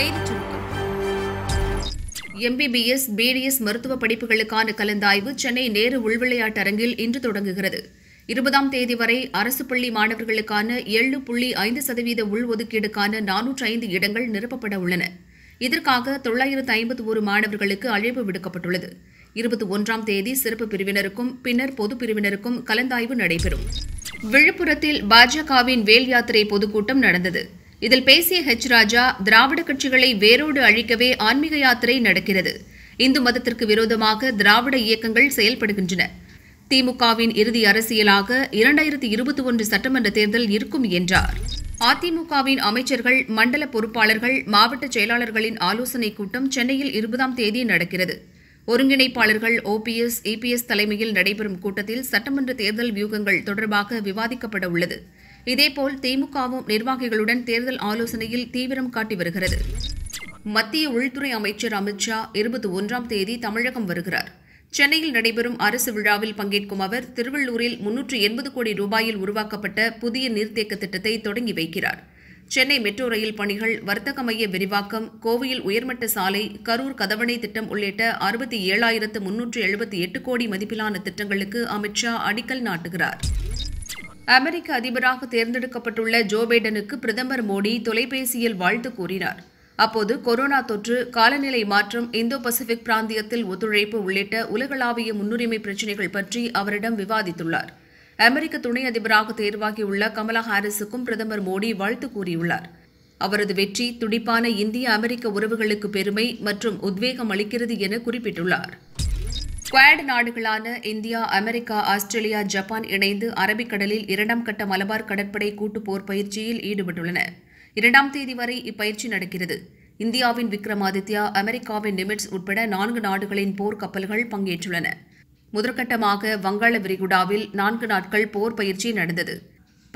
செய்திச் சுருக்கம் MBBS BDS மருத்துவ படிப்புகளுக்கான கலந்தாய்வு சென்னை நேரு உள்விளையாட்டு அரங்கில் இன்று தொடங்குகிறது இருபதாம் தேதி வரை அரசு பள்ளி மாணவர்களுக்கான ஏழு புள்ளி ஐந்து சதவீத உள்ஒதுக்கீடுக்கான நானூற்று ஐந்து இடங்கள் நிரப்பப்பட உள்ளன இதற்காக தொள்ளாயிரத்து ஐம்பத்தி ஒரு மாணவர்களுக்கு அழைப்பு விடுக்கப்பட்டுள்ளது இருபத்தி ஒன்றாம் தேதி சிறப்பு பிரிவினருக்கும் பின்னர் பொது பிரிவினருக்கும் கலந்தாய்வு நடைபெறும் விழுப்புரத்தில் பாஜகவின் வேல் யாத்திரை பொதுக்கூட்டம் நடந்தது இதில் பேசிய ஹெச் ராஜா திராவிட கட்சிகளை வேரோடு அழிக்கவே ஆன்மீக யாத்திரை நடக்கிறது இந்து மதத்திற்கு விரோதமாக திராவிட இயக்கங்கள் செயல்படுகின்றன திமுகவின் இறுதி அரசியலாக இரண்டாயிரத்தி இருபத்தி ஒன்று சட்டமன்ற தேர்தல் இருக்கும் என்றார் அதிமுகவின் அமைச்சர்கள் மண்டல பொறுப்பாளர்கள் மாவட்ட செயலாளர்களின் ஆலோசனைக் கூட்டம் சென்னையில் இருபதாம் தேதி நடக்கிறது ஒருங்கிணைப்பாளர்கள் ஓபிஎஸ் இபிஎஸ் தலைமையில் நடைபெறும் கூட்டத்தில் சட்டமன்ற தேர்தல் வியூகங்கள் தொடர்பாக விவாதிக்கப்பட உள்ளது இதேபோல் திமுகவும் நிர்வாகிகளுடன் தேர்தல் ஆலோசனையில் தீவிரம் காட்டி வருகிறது மத்திய உள்துறை அமைச்சர் அமித்ஷா இருபத்தி ஒன்றாம் தேதி தமிழகம் வருகிறார் சென்னையில் நடைபெறும் அரசு விழாவில் பங்கேற்கும் அவர் திருவள்ளூரில் முன்னூற்று எண்பது கோடி ரூபாயில் உருவாக்கப்பட்ட புதிய நீர்த்தேக்க திட்டத்தை தொடங்கி வைக்கிறார் சென்னை மெட்ரோ ரயில் பணிகள் வர்த்தக மைய விரிவாக்கம் கோவையில் உயர்மட்ட சாலை கரூர் கதவணை திட்டம் உள்ளிட்ட அறுபத்தி ஏழாயிரத்து முன்னூற்று எழுபத்தி எட்டு கோடி மதிப்பிலான திட்டங்களுக்கு அமித்ஷா அடிக்கல் நாட்டுகிறார் அமெரிக்க அதிபராக தேர்ந்தெடுக்கப்பட்டுள்ள ஜோ பைடனுக்கு பிரதமர் மோடி தொலைபேசியில் வாழ்த்து கூறினார் அப்போது கொரோனா தொற்று காலநிலை மாற்றம் இந்தோ பசிபிக் பிராந்தியத்தில் ஒத்துழைப்பு உள்ளிட்ட உலகளாவிய முன்னுரிமை பிரச்சினைகள் பற்றி அவரிடம் விவாதித்துள்ளார் அமெரிக்க துணை அதிபராக தேர்வாகியுள்ள கமலா ஹாரிஸுக்கும் பிரதமர் மோடி வாழ்த்து கூறியுள்ளார் அவரது வெற்றி துடிப்பான இந்திய அமெரிக்க உறவுகளுக்கு பெருமை மற்றும் உத்வேகம் அளிக்கிறது என குறிப்பிட்டுள்ளார் குவாட் நாடுகளான இந்தியா அமெரிக்கா ஆஸ்திரேலியா ஜப்பான் இணைந்து அரபிக்கடலில் இரண்டாம் கட்ட மலபார் கடற்படை கூட்டுப் போர் பயிற்சியில் ஈடுபட்டுள்ளன இரண்டாம் தேதி வரை இப்பயிற்சி நடக்கிறது இந்தியாவின் விக்ரமாதித்யா அமெரிக்காவின் நிமிட்ஸ் உட்பட நான்கு நாடுகளின் போர் கப்பல்கள் பங்கேற்றுள்ளன முதற்கட்டமாக வங்காள விரிகுடாவில் நான்கு நாட்கள் போர் பயிற்சி நடந்தது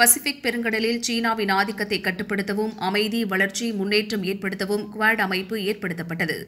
பசிபிக் பெருங்கடலில் சீனாவின் ஆதிக்கத்தை கட்டுப்படுத்தவும் அமைதி வளர்ச்சி முன்னேற்றம் ஏற்படுத்தவும் குவாட் அமைப்பு ஏற்படுத்தப்பட்டது